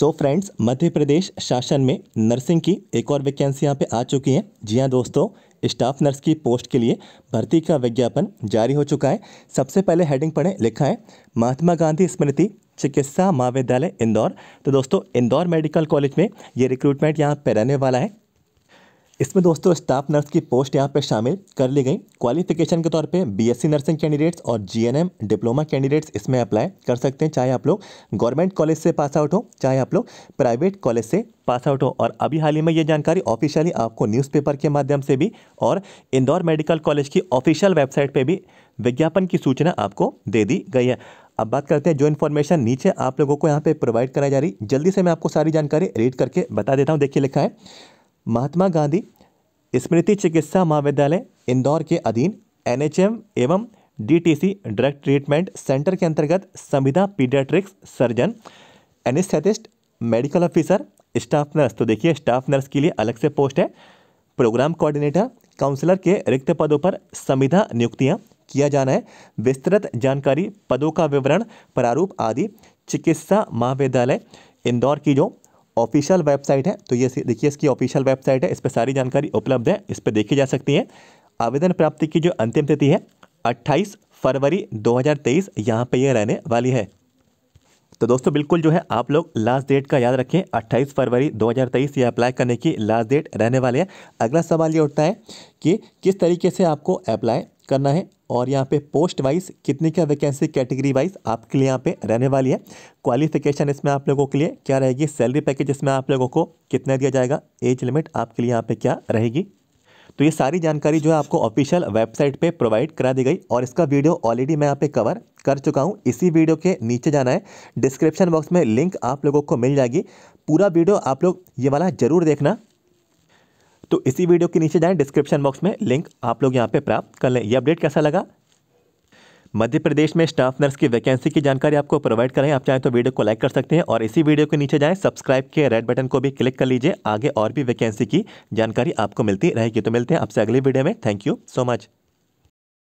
so friends मध्य प्रदेश शासन में nursing की एक और वैकेंसी यहाँ पे आ चुकी है जी हाँ दोस्तों स्टाफ नर्स की पोस्ट के लिए भर्ती का विज्ञापन जारी हो चुका है सबसे पहले हेडिंग पढ़ें लिखा है महात्मा गांधी स्मृति चिकित्सा महाविद्यालय इंदौर तो दोस्तों इंदौर मेडिकल कॉलेज में ये रिक्रूटमेंट यहाँ पे रहने वाला है इसमें दोस्तों स्टाफ नर्स की पोस्ट यहाँ पर शामिल कर ली गई क्वालिफिकेशन के तौर पे बीएससी नर्सिंग कैंडिडेट्स और जीएनएम डिप्लोमा कैंडिडेट्स इसमें अप्लाई कर सकते हैं चाहे आप लोग गवर्नमेंट कॉलेज से पास आउट हो चाहे आप लोग प्राइवेट कॉलेज से पास आउट हो और अभी हाल ही में ये जानकारी ऑफिशियली आपको न्यूज़पेपर के माध्यम से भी और इंदौर मेडिकल कॉलेज की ऑफिशियल वेबसाइट पर भी विज्ञापन की सूचना आपको दे दी गई है अब बात करते हैं जो इन्फॉर्मेशन नीचे आप लोगों को यहाँ पर प्रोवाइड कराई जा रही जल्दी से मैं आपको सारी जानकारी रीड करके बता देता हूँ देखिए लिखा है महात्मा गांधी स्मृति चिकित्सा महाविद्यालय इंदौर के अधीन एनएचएम एवं डीटीसी ड्रग ट्रीटमेंट सेंटर के अंतर्गत संविधा paediatrics surgeon anaesthetist medical officer staff nurse तो देखिए स्टाफ नर्स के लिए अलग से पोस्ट है प्रोग्राम कोऑर्डिनेटर काउंसलर के रिक्त पदों पर संविधा नियुक्तियां किया जाना है विस्तृत जानकारी पदों का विवरण प्रारूप आदि चिकित्सा महाविद्यालय इंदौर की जो ऑफिशियल वेबसाइट है तो ये देखिए इसकी ऑफिशियल वेबसाइट है इस पर सारी जानकारी उपलब्ध है इस पर देखी जा सकती है आवेदन प्राप्ति की जो अंतिम तिथि है 28 फरवरी 2023 यहाँ पर यह रहने वाली है तो दोस्तों बिल्कुल जो है आप लोग लास्ट डेट का याद रखें 28 फरवरी 2023 ये अप्लाई करने की लास्ट डेट रहने वाली है अगला सवाल ये उठता है कि किस तरीके से आपको अप्लाई करना है और यहाँ पे पोस्ट वाइज कितनी क्या वैकेंसी कैटेगरी वाइज आपके लिए यहाँ पे रहने वाली है क्वालिफिकेशन इसमें आप लोगों के लिए क्या रहेगी सैलरी पैकेज इसमें आप लोगों को कितना दिया जाएगा एज लिमिट आपके लिए यहाँ पे क्या रहेगी तो ये सारी जानकारी जो है आपको ऑफिशियल वेबसाइट पे प्रोवाइड करा दी गई और इसका वीडियो ऑलरेडी मैं यहाँ पे कवर कर चुका हूँ इसी वीडियो के नीचे जाना है डिस्क्रिप्शन बॉक्स में लिंक आप लोगों को मिल जाएगी पूरा वीडियो आप लोग ये वाला ज़रूर देखना तो इसी वीडियो के नीचे जाएं डिस्क्रिप्शन बॉक्स में लिंक आप लोग यहाँ पर प्राप्त कर लें ये अपडेट कैसा लगा मध्य प्रदेश में स्टाफ नर्स की वैकेंसी की जानकारी आपको प्रोवाइड करें आप चाहें तो वीडियो को लाइक कर सकते हैं और इसी वीडियो के नीचे जाएं सब्सक्राइब के रेड बटन को भी क्लिक कर लीजिए आगे और भी वैकेंसी की जानकारी आपको मिलती रहेगी तो मिलते हैं आपसे अगली वीडियो में थैंक यू सो मच